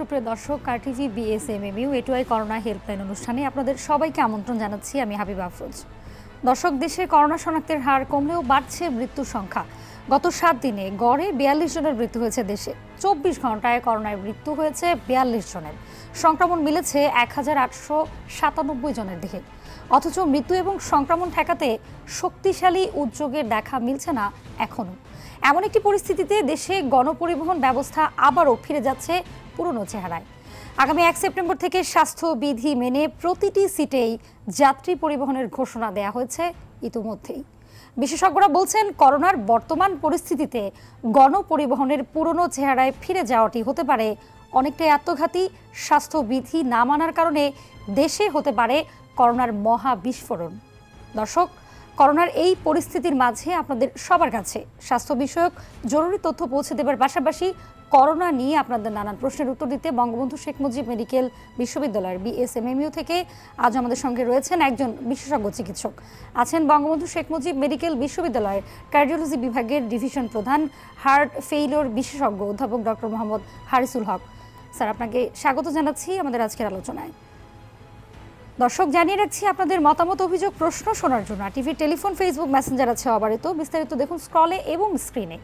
সুপ্রিয় দর্শক courtesy BSMMU A two I corona helpline অনুষ্ঠানে আপনাদের সবাইকে আমন্ত্রণ জানাচ্ছি আমি হাবিব আফরোজ দর্শক দেশে করোনা শনাক্তের হার কমলেও বাড়ছে মৃত্যুর সংখ্যা গত সাত দিনে গড়ে বিয়াল্লিশ জনের মৃত্যু হয়েছে দেশে চব্বিশ ঘন্টায় করোনায় মৃত্যু হয়েছে বিয়াল্লিশ জনের সংক্রমণ মিলেছে এক হাজার আটশো সাতানব্বই জনের দেহে অথচ মৃত্যু এবং সংক্রমণ ঠেকাতে শক্তিশালী উদ্যোগের দেখা মিলছে না এখনও এমন একটি পরিস্থিতিতে দেশে গণপরিবহন ব্যবস্থা আবারও ফিরে যাচ্ছে পুরনো চেহারায় আগামী এক সেপ্টেম্বর থেকে স্বাস্থ্যবিধি মেনে প্রতিটি সিটেই যাত্রী পরিবহনের ঘোষণা দেয়া হয়েছে ইতিমধ্যেই বিশেষজ্ঞরা বলছেন করোনার বর্তমান পরিস্থিতিতে গণপরিবহনের পুরনো চেহারায় ফিরে যাওয়াটি হতে পারে অনেকটাই আত্মঘাতী স্বাস্থ্যবিধি না মানার কারণে দেশে হতে পারে করোনার মহা বিস্ফোরণ দর্শক করোনার এই পরিস্থিতির মাঝে আপনাদের সবার কাছে স্বাস্থ্য বিষয়ক জরুরি তথ্য পৌঁছে দেবার পাশাপাশি করোনা নিয়ে আপনাদের নানান প্রশ্নের উত্তর দিতে বঙ্গবন্ধু শেখ মুজিব মেডিকেল বিশ্ববিদ্যালয়ের বিএসএমএমইউ থেকে আজ আমাদের সঙ্গে রয়েছেন একজন বিশেষজ্ঞ চিকিৎসক আছেন বঙ্গবন্ধু শেখ মুজিব মেডিকেল বিশ্ববিদ্যালয়ের কার্ডিওলজি বিভাগের ডিভিশন প্রধান হার্ট ফেইলোর বিশেষজ্ঞ অধ্যাপক ডক্টর মোহাম্মদ হারিসুল হক স্যার আপনাকে স্বাগত জানাচ্ছি আমাদের আজকের আলোচনায় দর্শক জানিয়ে রাখছি আপনাদের মতামত অভিযোগ প্রশ্ন শোনার জন্য টিভি টেলিফোন ফেসবুক মেসেঞ্জার আছে অবারিত বিস্তারিত দেখুন স্ক্রলে এবং স্ক্রিনে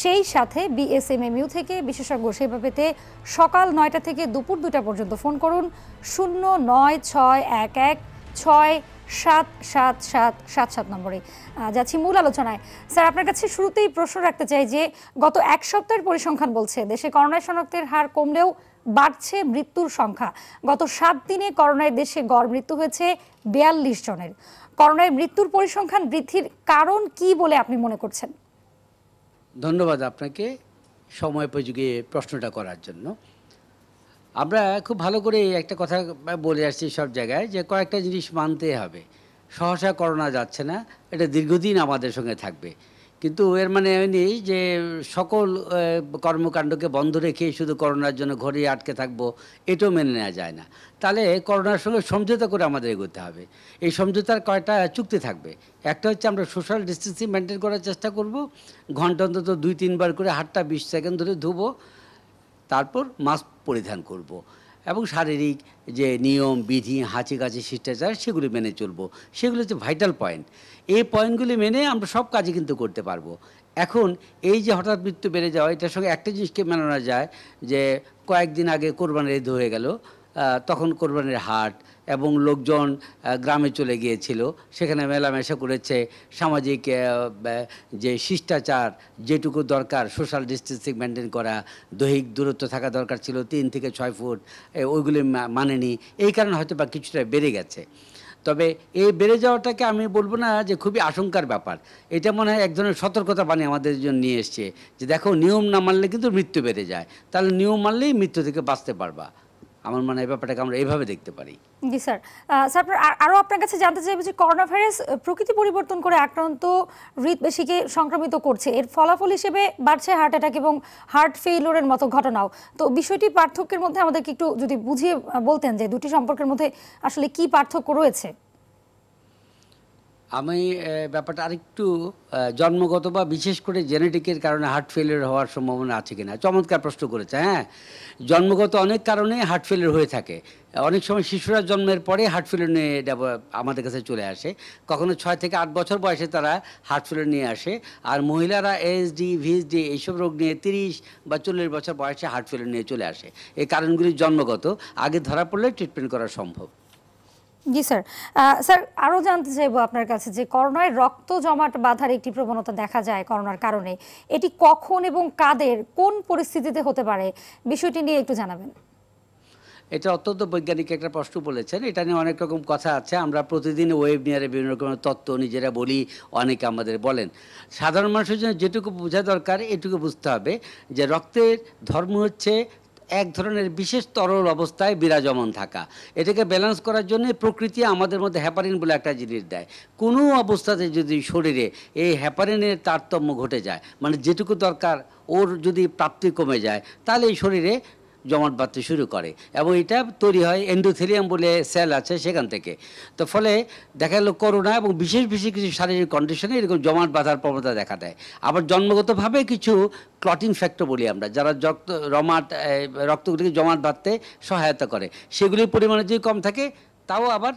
সেই সাথে বিএসএমএমইউ থেকে বিশেষজ্ঞ সেবা পেতে সকাল নয়টা থেকে দুপুর দুটা পর্যন্ত ফোন করুন শূন্য নয় ছয় এক এক ছয় সাত সাত সাত সাত সাত নম্বরে যাচ্ছি মূল আলোচনায় স্যার আপনার কাছে শুরুতেই প্রশ্ন রাখতে চাই যে গত এক সপ্তাহের পরিসংখ্যান বলছে দেশে করোনা শনাক্তের হার কমলেও বাড়ছে মৃত্যুর সংখ্যা গত সাত দিনে করোনায় দেশে গড় মৃত্যু হয়েছে বিয়াল্লিশ জনের করোনায় মৃত্যুর পরিসংখ্যান বৃদ্ধির কারণ কি বলে আপনি মনে করছেন ধন্যবাদ আপনাকে সময় উপযোগী প্রশ্নটা করার জন্য আমরা খুব ভালো করে একটা কথা বলে আসছি সব জায়গায় যে কয়েকটা জিনিস মানতে হবে সহসা করোনা যাচ্ছে না এটা দীর্ঘদিন আমাদের সঙ্গে থাকবে কিন্তু এর মানে নেই যে সকল কর্মকাণ্ডকে বন্ধ রেখে শুধু করোনার জন্য ঘরে আটকে থাকবো এটাও মেনে নেওয়া যায় না তাহলে করোনার সঙ্গে সমঝোতা করে আমাদের এগোতে হবে এই সমঝোতার কয়টা চুক্তি থাকবে একটা হচ্ছে আমরা সোশ্যাল ডিস্টেন্সিং মেনটেন করার চেষ্টা করব ঘন্টা অন্তত দুই তিনবার করে হাটটা বিশ সেকেন্ড ধরে ধুবো তারপর মাস্ক পরিধান করব। এবং শারীরিক যে নিয়ম বিধি হাঁচি কাছে শিষ্টাচার সেগুলি মেনে চলবো সেগুলো হচ্ছে ভাইটাল পয়েন্ট এই পয়েন্টগুলি মেনে আমরা সব কাজই কিন্তু করতে পারবো এখন এই যে হঠাৎ মৃত্যু বেড়ে যাওয়া এটার সঙ্গে একটা জিনিসকে মেনানো যায় যে কয়েকদিন আগে কোরবানের ঈদ হয়ে গেল তখন কোরবানির হাট এবং লোকজন গ্রামে চলে গিয়েছিল সেখানে মেলামেশা করেছে সামাজিক যে শিষ্টাচার যেটুকু দরকার সোশ্যাল ডিস্টেন্সিং মেনটেন করা দৈহিক দূরত্ব থাকা দরকার ছিল তিন থেকে ছয় ফুট ওইগুলি মানেনি এই কারণে হয়তো বা কিছুটা বেড়ে গেছে তবে এই বেড়ে যাওয়াটাকে আমি বলবো না যে খুবই আশঙ্কার ব্যাপার এটা মনে হয় এক ধরনের সতর্কতা বাণী আমাদের জন্য নিয়ে এসছে যে দেখো নিয়ম না মানলে কিন্তু মৃত্যু বেড়ে যায় তাহলে নিয়ম মানলেই মৃত্যু থেকে বাঁচতে পারবা আমার মনে হয় ব্যাপারটাকে আমরা এইভাবে দেখতে পারি জি স্যার স্যার আপনার আরও আপনার কাছে জানতে চাইব যে করোনা ভাইরাস প্রকৃতি পরিবর্তন করে আক্রান্ত হৃদবেশিকে সংক্রমিত করছে এর ফলাফল হিসেবে বাড়ছে হার্ট অ্যাটাক এবং হার্ট ফেইলোরের মতো ঘটনাও তো বিষয়টি পার্থক্যের মধ্যে আমাদেরকে একটু যদি বুঝিয়ে বলতেন যে দুটি সম্পর্কের মধ্যে আসলে কি পার্থক্য রয়েছে আমি ব্যাপারটা আরেকটু জন্মগত বা বিশেষ করে জেনেটিকের কারণে হার্ট ফেলিয়ার হওয়ার সম্ভাবনা আছে কিনা চমৎকার প্রশ্ন করেছে হ্যাঁ জন্মগত অনেক কারণে হার্ট ফেলিয়ার হয়ে থাকে অনেক সময় শিশুরা জন্মের পরে হার্ট ফেলিয়ার নিয়ে আমাদের কাছে চলে আসে কখনো ছয় থেকে আট বছর বয়সে তারা হার্ট ফেলিয়ার নিয়ে আসে আর মহিলারা এসডি ভিএসডি এইসব রোগ নিয়ে তিরিশ বা চল্লিশ বছর বয়সে হার্ট ফেলিয়ার নিয়ে চলে আসে এই কারণগুলি জন্মগত আগে ধরা পড়লে ট্রিটমেন্ট করা সম্ভব জি স্যার স্যার আরও জানতে চাইবো আপনার কাছে যে করোনায় রক্ত জমাট বাধার একটি প্রবণতা দেখা যায় করোনার কারণে এটি কখন এবং কাদের কোন পরিস্থিতিতে হতে পারে বিষয়টি নিয়ে একটু জানাবেন এটা অত্যন্ত বৈজ্ঞানিক একটা প্রশ্ন বলেছেন এটা নিয়ে অনেক রকম কথা আছে আমরা প্রতিদিন ওয়েবিনারে বিভিন্ন রকমের তত্ত্ব নিজেরা বলি অনেকে আমাদের বলেন সাধারণ মানুষের জন্য যেটুকু বোঝা দরকার এটুকু বুঝতে হবে যে রক্তের ধর্ম হচ্ছে এক ধরনের বিশেষ তরল অবস্থায় বিরাজমান থাকা এটাকে ব্যালেন্স করার জন্য প্রকৃতি আমাদের মধ্যে হ্যাপারিন বলে একটা জিনিস দেয় কোনো অবস্থাতে যদি শরীরে এই হ্যাপারিনের তারতম্য ঘটে যায় মানে যেটুকু দরকার ওর যদি প্রাপ্তি কমে যায় তাহলে এই শরীরে জমাট বাঁধতে শুরু করে এবং এটা তৈরি হয় এন্ডোথেলিয়াম বলে সেল আছে সেখান থেকে তো ফলে দেখা গেলো করোনা এবং বিশেষ বিশেষ কিছু শারীরিক কন্ডিশনে এরকম জমাট বাঁধার প্রবণতা দেখা দেয় আবার জন্মগতভাবে কিছু ক্লটিং ফ্যাক্টর বলি আমরা যারা রক্ত রমাট রক্তগুলিকে জমাট বাঁধতে সহায়তা করে সেগুলির পরিমাণে যদি কম থাকে তাও আবার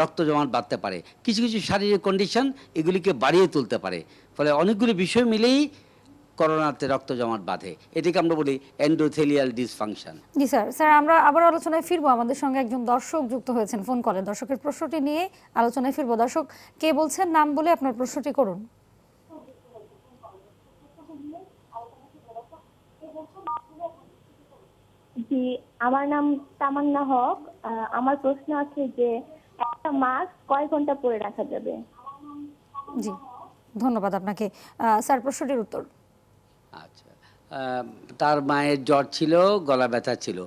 রক্ত জমাট বাঁধতে পারে কিছু কিছু শারীরিক কন্ডিশন এগুলিকে বাড়িয়ে তুলতে পারে ফলে অনেকগুলি বিষয় মিলেই করোনাতে রক্ত জমাট বাঁধে এটিকে আমরা বলি এন্ডোথেলিয়াল ডিসফাংশন জি স্যার স্যার আমরা আবার আলোচনায় ফিরবো আমাদের সঙ্গে একজন দর্শক যুক্ত হয়েছেন ফোন করে দর্শকের প্রশ্নটি নিয়ে আলোচনায় ফিরবো দর্শক কে বলছেন নাম বলে আপনার প্রশ্নটি করুন জি আমার নাম তামান্না হক আমার প্রশ্ন আছে যে একটা মাস্ক কয় ঘন্টা পরে রাখা যাবে জি ধন্যবাদ আপনাকে স্যার প্রশ্নটির উত্তর আচ্ছা তার মায়ের জ্বর ছিল গলা ব্যথা ছিল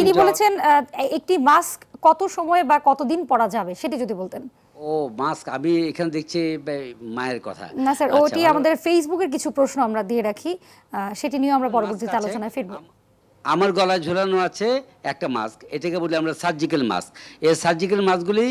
তিনি বলেছেন একটি মাস্ক কত সময় বা কতদিন পরা যাবে সেটি যদি বলতেন ও মাস্ক আমি এখানে দেখছি মায়ের কথা না স্যার আচ্ছা, ওটি আমাদের ফেসবুকের কিছু প্রশ্ন আমরা দিয়ে রাখি সেটি নিয়ে আমরা পরবর্তীতে আলোচনায় ফিরব আমার গলায় ঝোলানো আছে একটা মাস্ক এটাকে বলি আমরা সার্জিক্যাল মাস্ক এই সার্জিক্যাল মাস্কগুলি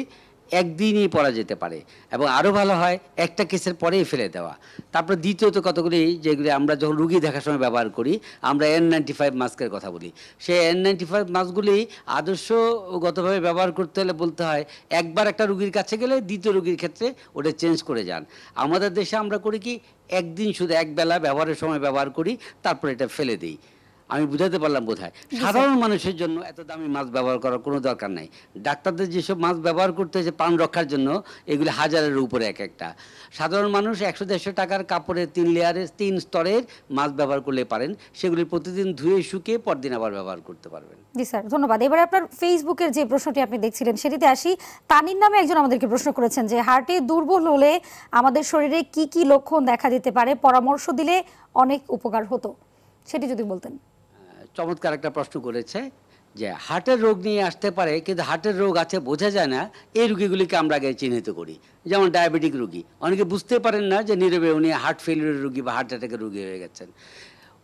একদিনই পড়া যেতে পারে এবং আরও ভালো হয় একটা কেসের পরেই ফেলে দেওয়া তারপর দ্বিতীয়ত কতগুলি যেগুলি আমরা যখন রুগী দেখার সময় ব্যবহার করি আমরা এন নাইনটি ফাইভ মাস্কের কথা বলি সেই এন নাইনটি ফাইভ মাস্কগুলি আদর্শগতভাবে ব্যবহার করতে হলে বলতে হয় একবার একটা রুগীর কাছে গেলে দ্বিতীয় রুগীর ক্ষেত্রে ওটা চেঞ্জ করে যান আমাদের দেশে আমরা করি কি একদিন শুধু একবেলা ব্যবহারের সময় ব্যবহার করি তারপর এটা ফেলে দিই আমি বুঝাতে পারলাম বোধ সাধারণ মানুষের জন্য এত দামি মাছ ব্যবহার করার কোনো দরকার নাই ডাক্তারদের যেসব মাছ ব্যবহার করতে হয়েছে পান রক্ষার জন্য এগুলি হাজারের উপরে এক একটা সাধারণ মানুষ একশো দেড়শো টাকার কাপড়ে তিন লেয়ারে তিন স্তরের মাছ ব্যবহার করলে পারেন সেগুলি প্রতিদিন ধুয়ে শুকিয়ে পরদিন আবার ব্যবহার করতে পারবেন জি স্যার ধন্যবাদ এবার আপনার ফেসবুকের যে প্রশ্নটি আপনি দেখছিলেন সেটিতে আসি তানির নামে একজন আমাদেরকে প্রশ্ন করেছেন যে হার্টে দুর্বল হলে আমাদের শরীরে কি কি লক্ষণ দেখা দিতে পারে পরামর্শ দিলে অনেক উপকার হতো সেটি যদি বলতেন চমৎকার একটা প্রশ্ন করেছে যে হার্টের রোগ নিয়ে আসতে পারে কিন্তু হার্টের রোগ আছে বোঝা যায় না এই রুগীগুলিকে আমরা আগে চিহ্নিত করি যেমন ডায়াবেটিক রুগী অনেকে বুঝতে পারেন না যে নীরবে উনি হার্ট ফেলিউরের রুগী বা হার্ট অ্যাটাকের রুগী হয়ে গেছেন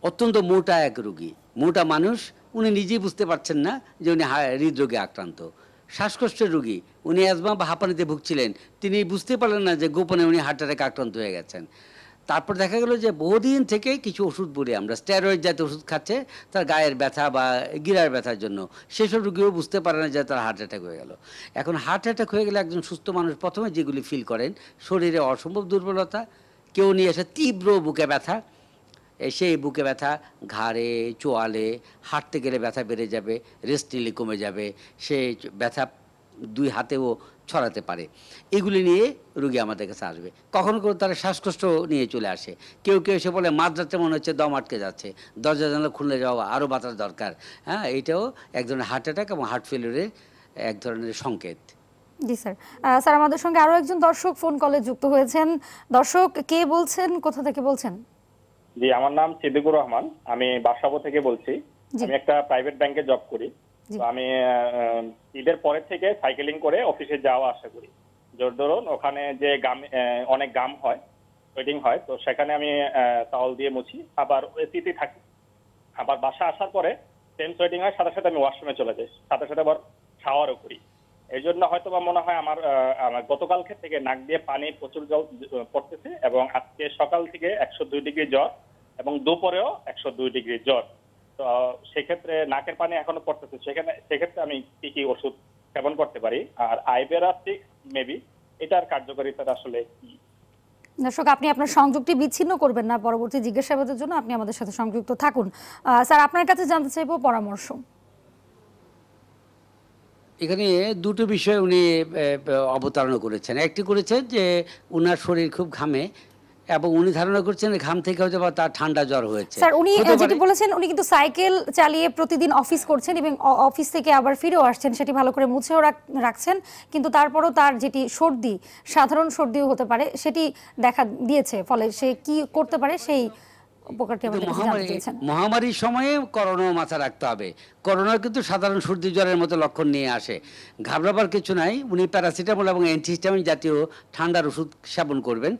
অত্যন্ত মোটা এক রুগী মোটা মানুষ উনি নিজেই বুঝতে পারছেন না যে উনি হৃদরোগে আক্রান্ত শ্বাসকষ্টের রুগী উনি অ্যাজমা বা হাঁপানিতে ভুগছিলেন তিনি বুঝতে পারলেন না যে গোপনে উনি হার্ট অ্যাটাকে আক্রান্ত হয়ে গেছেন তারপর দেখা গেল যে বহুদিন থেকে কিছু ওষুধ বলি আমরা স্টেরয়েড জাতীয় ওষুধ খাচ্ছে তার গায়ের ব্যথা বা গিরার ব্যথার জন্য সেসব রুগীও বুঝতে পারে না যে তার হার্ট অ্যাটাক হয়ে গেল এখন হার্ট অ্যাটাক হয়ে গেলে একজন সুস্থ মানুষ প্রথমে যেগুলি ফিল করেন শরীরে অসম্ভব দুর্বলতা কেউ নিয়ে আসে তীব্র বুকে ব্যথা সেই বুকে ব্যথা ঘাড়ে চোয়ালে হাঁটতে গেলে ব্যথা বেড়ে যাবে রেস্ট নিলে কমে যাবে সে ব্যথা দুই হাতেও ছড়াতে পারে এগুলি নিয়ে রুগী আমাদের কাছে আসবে কখনো কখনো তারা শ্বাসকষ্ট নিয়ে চলে আসে কেউ কেউ এসে বলে মাদ্রাতে মনে হচ্ছে দম আটকে যাচ্ছে দরজা জানলা খুলে যাওয়া আরও বাতাস দরকার হ্যাঁ এটাও এক ধরনের হার্ট অ্যাটাক এবং হার্ট ফেলিয়ারের এক ধরনের সংকেত জি স্যার স্যার আমাদের সঙ্গে আরও একজন দর্শক ফোন কলে যুক্ত হয়েছেন দর্শক কে বলছেন কোথা থেকে বলছেন জি আমার নাম সিদ্দিকুর রহমান আমি বাসাবো থেকে বলছি আমি একটা প্রাইভেট ব্যাংকে জব করি তো আমি ঈদের পরের থেকে সাইকেলিং করে অফিসে যাওয়া আশা করি জোর ধরুন ওখানে যে গাম অনেক গাম হয় ওয়েটিং হয় তো সেখানে আমি তাওল দিয়ে মুছি আবার এসিতে থাকি আবার বাসা আসার পরে সেম সোয়েটিং হয় সাথে সাথে আমি ওয়াশরুমে চলে যাই সাথে সাথে আবার শাওয়ারও করি এই জন্য হয়তো বা মনে হয় আমার আমার গতকালকে থেকে নাক দিয়ে পানি প্রচুর জল পড়তেছে এবং আজকে সকাল থেকে একশো দুই ডিগ্রি জ্বর এবং দুপুরেও একশো দুই ডিগ্রি জ্বর সেক্ষেত্রে নাকের পানি এখনো পড়তেছে সেখানে সেক্ষেত্রে আমি কি কি ওষুধ সেবন করতে পারি আর আইবেরা সিক্স মেবি এটার কার্যকারিতা আসলে কি দর্শক আপনি আপনার সংযুক্তি বিচ্ছিন্ন করবেন না পরবর্তী জিজ্ঞাসাবাদের জন্য আপনি আমাদের সাথে সংযুক্ত থাকুন স্যার আপনার কাছে জানতে চাইব পরামর্শ এখানে দুটো বিষয় উনি অবতারণা করেছেন একটি করেছেন যে উনার শরীর খুব ঘামে এবং উনি ধারণা করছেন ঘাম থেকে হয়তো বা তার ঠান্ডা জ্বর হয়েছে স্যার উনি যেটি বলেছেন উনি কিন্তু সাইকেল চালিয়ে প্রতিদিন অফিস করছেন এবং অফিস থেকে আবার ফিরেও আসছেন সেটি ভালো করে মুছেও রাখছেন কিন্তু তারপরও তার যেটি সর্দি সাধারণ সর্দিও হতে পারে সেটি দেখা দিয়েছে ফলে সে কি করতে পারে সেই মহামারীর সময়ে করোনা মাথা রাখতে হবে করোনা কিন্তু সাধারণ সর্দি জ্বরের মতো লক্ষণ নিয়ে আসে ঘাবড়াবার কিছু নাই উনি প্যারাসিটামল এবং অ্যান্টিস্টামিন জাতীয় ঠান্ডার ওষুধ সেবন করবেন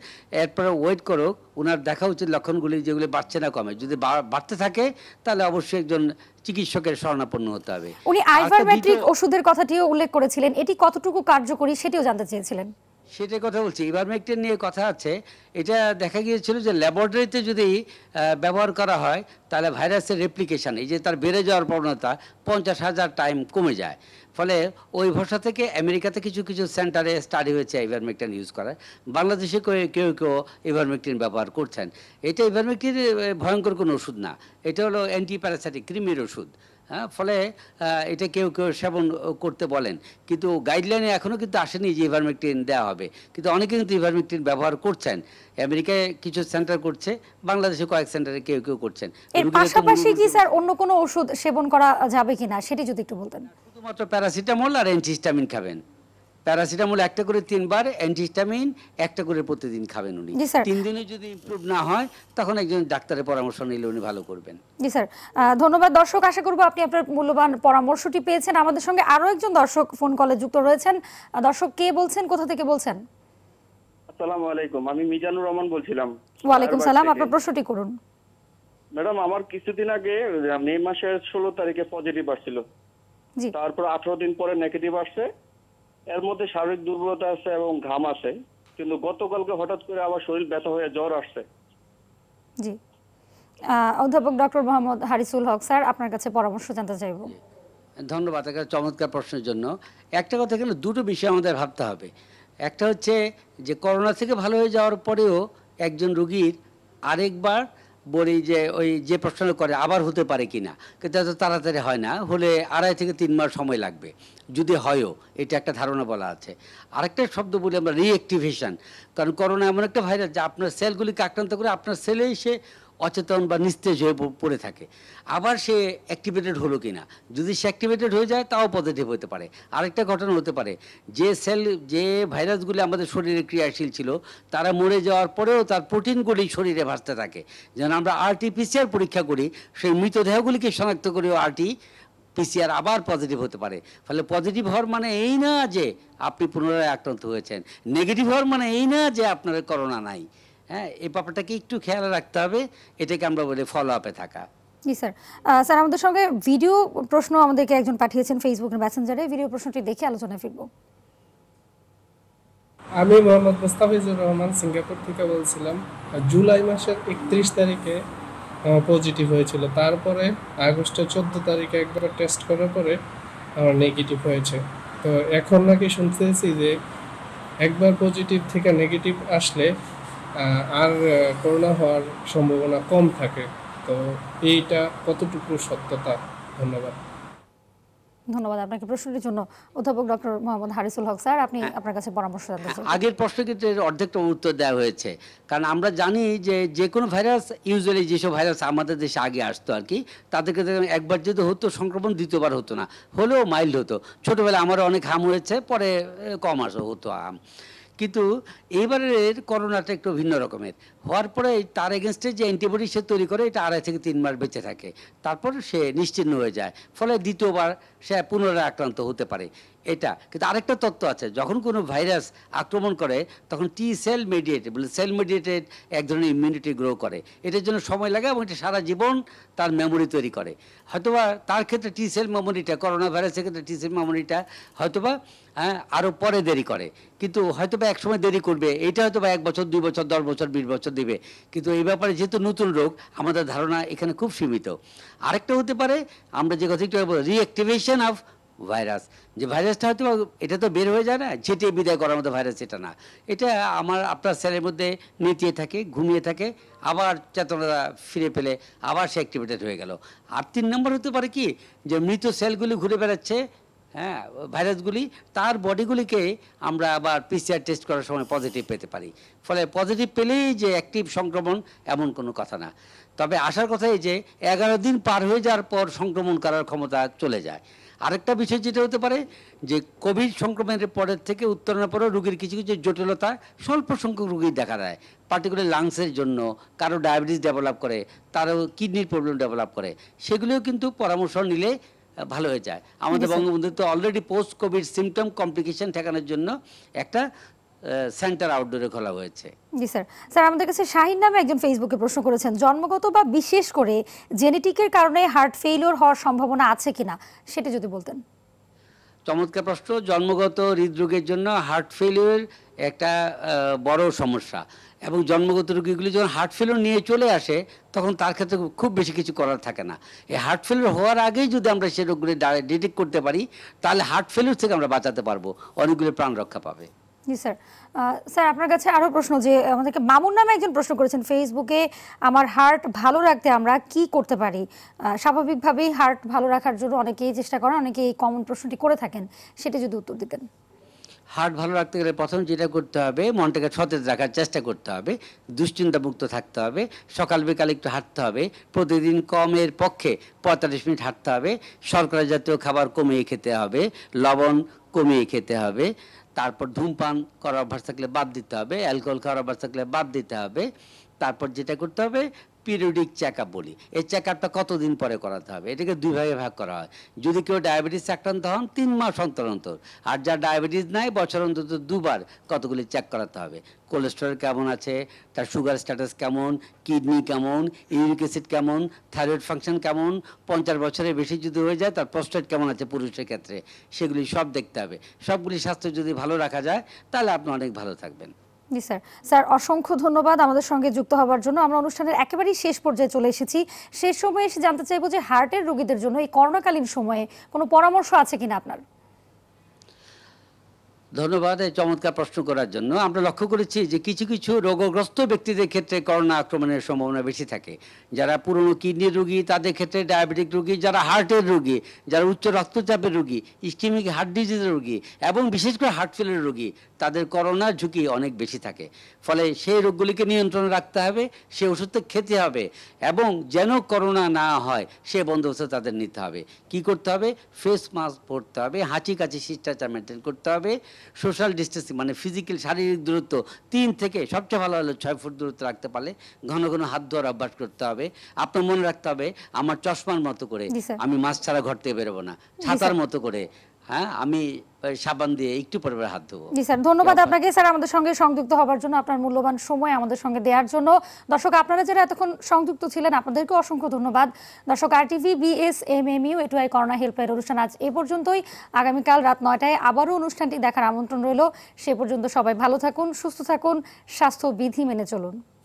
এরপরে ওয়েট করো ওনার দেখা উচিত লক্ষণগুলি যেগুলি বাড়ছে না কমে যদি বাড়তে থাকে তাহলে অবশ্যই একজন চিকিৎসকের শরণাপন্ন হতে হবে উনি আইভারমেট্রিক ওষুধের কথাটিও উল্লেখ করেছিলেন এটি কতটুকু কার্যকরী সেটিও জানতে চেয়েছিলেন সেটা কথা বলছি ইভারমেকটিন নিয়ে কথা আছে এটা দেখা গিয়েছিল যে ল্যাবরেটরিতে যদি ব্যবহার করা হয় তাহলে ভাইরাসের রেপ্লিকেশান এই যে তার বেড়ে যাওয়ার প্রবণতা পঞ্চাশ হাজার টাইম কমে যায় ফলে ওই ভাষা থেকে আমেরিকাতে কিছু কিছু সেন্টারে স্টাডি হয়েছে ইভারমেকটিন ইউজ করা বাংলাদেশে কেউ কেউ ইভারমেকটিন ব্যবহার করছেন এটা ইভারমেকটিন ভয়ঙ্কর কোনো ওষুধ না এটা হলো প্যারাসাইটিক ক্রিমির ওষুধ হ্যাঁ ফলে এটা কেউ কেউ সেবন করতে বলেন কিন্তু গাইডলাইনে এখনও কিন্তু আসেনি যে ইভারমেকটিন দেওয়া হবে কিন্তু অনেকে কিন্তু ইভারমেকটিন ব্যবহার করছেন আমেরিকায় কিছু সেন্টার করছে বাংলাদেশে কয়েক সেন্টারে কেউ কেউ করছেন এর পাশাপাশি কি স্যার অন্য কোনো ওষুধ সেবন করা যাবে কিনা সেটি যদি একটু বলতেন শুধুমাত্র প্যারাসিটামল আর অ্যান্টিহিস্টামিন খাবেন প্যারাসিটামল একটা করে তিনবার অ্যান্টিস্টামিন একটা করে প্রতিদিন খাবেন উনি তিন দিনে যদি ইমপ্রুভ না হয় তখন একজন ডাক্তারের পরামর্শ নিলে উনি ভালো করবেন জি স্যার ধন্যবাদ দর্শক আশা করব আপনি আপনার মূল্যবান পরামর্শটি পেয়েছেন আমাদের সঙ্গে আরো একজন দর্শক ফোন কলে যুক্ত রয়েছেন দর্শক কে বলছেন কোথা থেকে বলছেন আসসালামু আলাইকুম আমি মিজানুর রহমান বলছিলাম ওয়ালাইকুম সালাম আপনার প্রশ্নটি করুন ম্যাডাম আমার কিছুদিন আগে মে মাসের ষোলো তারিখে পজিটিভ আসছিল তারপর আঠারো দিন পরে নেগেটিভ আসছে এর মধ্যে শারীরিক দুর্বলতা আছে এবং ঘাম আছে কিন্তু গতকালকে হঠাৎ করে আবার শরীর ব্যথা হয়ে জ্বর আসছে জি অধ্যাপক ডক্টর মোহাম্মদ হারিসুল হক স্যার আপনার কাছে পরামর্শ জানতে চাইব ধন্যবাদ একটা চমৎকার প্রশ্নের জন্য একটা কথা এখানে দুটো বিষয় আমাদের ভাবতে হবে একটা হচ্ছে যে করোনা থেকে ভালো হয়ে যাওয়ার পরেও একজন রুগীর আরেকবার বলি যে ওই যে প্রশ্ন করে আবার হতে পারে কি না কিন্তু এত তাড়াতাড়ি হয় না হলে আড়াই থেকে তিন মাস সময় লাগবে যদি হয়ও এটা একটা ধারণা বলা আছে আরেকটা শব্দ বলি আমরা রিঅ্যাক্টিভেশন কারণ করোনা এমন একটা ভাইরাস যা আপনার সেলগুলিকে আক্রান্ত করে আপনার সেলেই সে অচেতন বা নিস্তেজ হয়ে পড়ে থাকে আবার সে অ্যাক্টিভেটেড হলো কি না যদি সে অ্যাক্টিভেটেড হয়ে যায় তাও পজিটিভ হতে পারে আরেকটা ঘটনা হতে পারে যে সেল যে ভাইরাসগুলি আমাদের শরীরে ক্রিয়াশীল ছিল তারা মরে যাওয়ার পরেও তার প্রোটিনগুলি শরীরে ভাসতে থাকে যেন আমরা আরটিপিসিআর পরীক্ষা করি সেই মৃতদেহগুলিকে শনাক্ত করেও আরটি পিসিআর আবার পজিটিভ হতে পারে ফলে পজিটিভ হওয়ার মানে এই না যে আপনি পুনরায় আক্রান্ত হয়েছেন নেগেটিভ হওয়ার মানে এই না যে আপনার করোনা নাই হ্যাঁ এই ব্যাপারটাকে একটু খেয়াল রাখতে হবে এটাকে আমরা বলি ফলো আপে থাকা জি স্যার স্যার আমাদের সঙ্গে ভিডিও প্রশ্ন আমাদেরকে একজন পাঠিয়েছেন ফেসবুক মেসেঞ্জারে ভিডিও প্রশ্নটি দেখে আলোচনা ফিরব আমি মোহাম্মদ মোস্তাফিজুর রহমান সিঙ্গাপুর থেকে বলছিলাম জুলাই মাসের একত্রিশ তারিখে পজিটিভ হয়েছিল তারপরে আগস্টের চোদ্দ তারিখে একবার টেস্ট করার পরে আমার নেগেটিভ হয়েছে তো এখন নাকি শুনতেছি যে একবার পজিটিভ থেকে নেগেটিভ আসলে আর করোনা হওয়ার সম্ভাবনা কম থাকে তো এইটা কতটুকু সত্যতা ধন্যবাদ ধন্যবাদ আপনাকে প্রশ্নটির জন্য অধ্যাপক ডক্টর মোহাম্মদ হারিসুল হক স্যার আপনি হ্যাঁ। আপনার কাছে পরামর্শ হ্যাঁ, আগের প্রশ্ন কিন্তু অর্ধেকটা উত্তর দেওয়া হয়েছে কারণ আমরা জানি যে যে কোনো ভাইরাস ইউজুয়ালি যেসব ভাইরাস আমাদের দেশে আগে আসতো আর কি তাদেরকে একবার যদি হতো সংক্রমণ দ্বিতীয়বার হতো না হলেও মাইল্ড হতো ছোটোবেলা আমারও অনেক হাম হয়েছে পরে কম আসো হতো হাম কিন্তু এবারের করোনাটা একটু ভিন্ন রকমের হওয়ার পরে তার এগেনস্টে যে অ্যান্টিবডি সে তৈরি করে এটা আড়াই থেকে তিন মাস বেঁচে থাকে তারপর সে নিশ্চিন্ন হয়ে যায় ফলে দ্বিতীয়বার সে পুনরায় আক্রান্ত হতে পারে এটা কিন্তু আরেকটা তত্ত্ব আছে যখন কোনো ভাইরাস আক্রমণ করে তখন টি সেল মেডিয়েটেড বলে সেল মেডিয়েটেড এক ধরনের ইমিউনিটি গ্রো করে এটার জন্য সময় লাগে এবং এটা সারা জীবন তার মেমোরি তৈরি করে হয়তোবা তার ক্ষেত্রে টি সেল মেমোরিটা করোনা ভাইরাসের ক্ষেত্রে টি সেল মেমোরিটা হয়তোবা হ্যাঁ আরও পরে দেরি করে কিন্তু হয়তোবা একসময় দেরি করবে এটা হয়তোবা এক বছর দুই বছর দশ বছর বিশ বছর দেবে কিন্তু এই ব্যাপারে যেহেতু নতুন রোগ আমাদের ধারণা এখানে খুব সীমিত আরেকটা হতে পারে আমরা যে কথা রিঅ্যাক্টিভেশন অফ ভাইরাস যে ভাইরাসটা হয়তো এটা তো বের হয়ে যায় না যেটি বিদায় করার মতো ভাইরাস এটা না এটা আমার আপনার স্যারের মধ্যে নেতিয়ে থাকে ঘুমিয়ে থাকে আবার চেতনা ফিরে পেলে আবার সে অ্যাক্টিভেটেড হয়ে গেল আর তিন নম্বর হতে পারে কি যে মৃত সেলগুলি ঘুরে বেড়াচ্ছে হ্যাঁ ভাইরাসগুলি তার বডিগুলিকে আমরা আবার পিসিআর টেস্ট করার সময় পজিটিভ পেতে পারি ফলে পজিটিভ পেলেই যে অ্যাক্টিভ সংক্রমণ এমন কোনো কথা না তবে আসার কথা এই যে এগারো দিন পার হয়ে যাওয়ার পর সংক্রমণ করার ক্ষমতা চলে যায় আরেকটা বিষয় যেটা হতে পারে যে কোভিড সংক্রমণের পরের থেকে উত্তরণের পরেও রুগীর কিছু কিছু জটিলতা স্বল্প সংখ্যক রুগী দেখা দেয় পার্টিকুলার লাংসের জন্য কারো ডায়াবেটিস ডেভেলপ করে তারও কিডনির প্রবলেম ডেভেলপ করে সেগুলিও কিন্তু পরামর্শ নিলে ভালো হয়ে যায় আমাদের বঙ্গবন্ধু তো already post COVID symptom complication ঠেকানোর জন্য একটা সেন্টার আউটডোরে খোলা হয়েছে জি স্যার স্যার আমাদের কাছে শাহিন নামে একজন ফেসবুকে প্রশ্ন করেছেন জন্মগত বা বিশেষ করে জেনেটিকের কারণে হার্ট ফেইলিওর হওয়ার সম্ভাবনা আছে কিনা সেটা যদি বলতেন চমৎকার প্রশ্ন জন্মগত হৃদরোগের জন্য হার্ট ফেলিওর একটা বড় সমস্যা এবং জন্মগত রোগীগুলি যখন হার্ট ফেলর নিয়ে চলে আসে তখন তার ক্ষেত্রে খুব বেশি কিছু করার থাকে না এই হার্ট ফেলর হওয়ার আগেই যদি আমরা সে রোগগুলি ডিটেক্ট করতে পারি তাহলে হার্ট ফেলুর থেকে আমরা বাঁচাতে পারবো অনেকগুলি প্রাণ রক্ষা পাবে জি স্যার স্যার আপনার কাছে আরও প্রশ্ন যে আমাদেরকে মামুন নামে একজন প্রশ্ন করেছেন ফেসবুকে আমার হার্ট ভালো রাখতে আমরা কি করতে পারি স্বাভাবিকভাবেই হার্ট ভালো রাখার জন্য অনেকেই চেষ্টা করেন অনেকে এই কমন প্রশ্নটি করে থাকেন সেটা যদি উত্তর দিতেন হার্ট ভালো রাখতে গেলে প্রথম যেটা করতে হবে মনটাকে সতেজ রাখার চেষ্টা করতে হবে মুক্ত থাকতে হবে সকাল বিকাল একটু হাঁটতে হবে প্রতিদিন কমের পক্ষে পঁয়তাল্লিশ মিনিট হাঁটতে হবে শর্করা জাতীয় খাবার কমিয়ে খেতে হবে লবণ কমিয়ে খেতে হবে তারপর ধূমপান করার অভ্যাস থাকলে বাদ দিতে হবে অ্যালকোহল খাওয়ার অভ্যাস থাকলে বাদ দিতে হবে তারপর যেটা করতে হবে পিরিয়ডিক চেক বলি এই চেক আপটা কতদিন পরে করাতে হবে এটাকে দুই ভাগে ভাগ করা হয় যদি কেউ ডায়াবেটিস আক্রান্ত হন তিন মাস অন্তর অন্তর আর যা ডায়াবেটিস নাই বছর অন্তত দুবার কতগুলি চেক করাতে হবে কোলেস্ট্রল কেমন আছে তার সুগার স্ট্যাটাস কেমন কিডনি কেমন ইউরিক অ্যাসিড কেমন থাইরয়েড ফাংশন কেমন পঞ্চাশ বছরের বেশি যদি হয়ে যায় তার প্রস্টেট কেমন আছে পুরুষের ক্ষেত্রে সেগুলি সব দেখতে হবে সবগুলি স্বাস্থ্য যদি ভালো রাখা যায় তাহলে আপনি অনেক ভালো থাকবেন জি স্যার স্যার অসংখ্য ধন্যবাদ আমাদের সঙ্গে যুক্ত হওয়ার জন্য আমরা অনুষ্ঠানের একেবারেই শেষ পর্যায়ে চলে এসেছি শেষ সময়ে এসে জানতে চাইবো যে হার্টের রোগীদের জন্য এই করোনাকালীন সময়ে কোনো পরামর্শ আছে কিনা আপনার ধন্যবাদ এই চমৎকার প্রশ্ন করার জন্য আমরা লক্ষ্য করেছি যে কিছু কিছু রোগগ্রস্ত ব্যক্তিদের ক্ষেত্রে করোনা আক্রমণের সম্ভাবনা বেশি থাকে যারা পুরনো কিডনির রোগী তাদের ক্ষেত্রে ডায়াবেটিক রোগী যারা হার্টের রোগী যারা উচ্চ রক্তচাপের রোগী ইস্টিমিক হার্ট ডিজিজের রোগী এবং বিশেষ করে হার্ট ফেলের রোগী তাদের করোনার ঝুঁকি অনেক বেশি থাকে ফলে সেই রোগগুলিকে নিয়ন্ত্রণে রাখতে হবে সে ওষুধটা খেতে হবে এবং যেন করোনা না হয় সে বন্দোবস্ত তাদের নিতে হবে কি করতে হবে ফেস মাস্ক পরতে হবে হাঁচি কাঁচি শিষ্টাচার মেনটেন করতে হবে সোশ্যাল ডিস্টেন্সিং মানে ফিজিক্যাল শারীরিক দূরত্ব তিন থেকে সবচেয়ে ভালো হলো ছয় ফুট দূরত্ব রাখতে পারলে ঘন ঘন হাত ধোয়ার অভ্যাস করতে হবে আপনার মনে রাখতে হবে আমার চশমার মতো করে আমি মাছ ছাড়া ঘর থেকে বেরোবো না ছাতার মতো করে হ্যাঁ আমি সাবান দিয়ে একটু পরে হাত ধোবো জি স্যার ধন্যবাদ আপনাকে স্যার আমাদের সঙ্গে সংযুক্ত হওয়ার জন্য আপনার মূল্যবান সময় আমাদের সঙ্গে দেওয়ার জন্য দর্শক আপনারা যারা এতক্ষণ সংযুক্ত ছিলেন আপনাদেরকে অসংখ্য ধন্যবাদ দর্শক আর TV BS M M U A two I corona helpline অনুষ্ঠান আজ এ পর্যন্তই আগামীকাল রাত নয়টায় আবারও অনুষ্ঠানটি দেখার আমন্ত্রণ রইল সে পর্যন্ত সবাই ভালো থাকুন সুস্থ থাকুন স্বাস্থ্যবিধি মেনে চলুন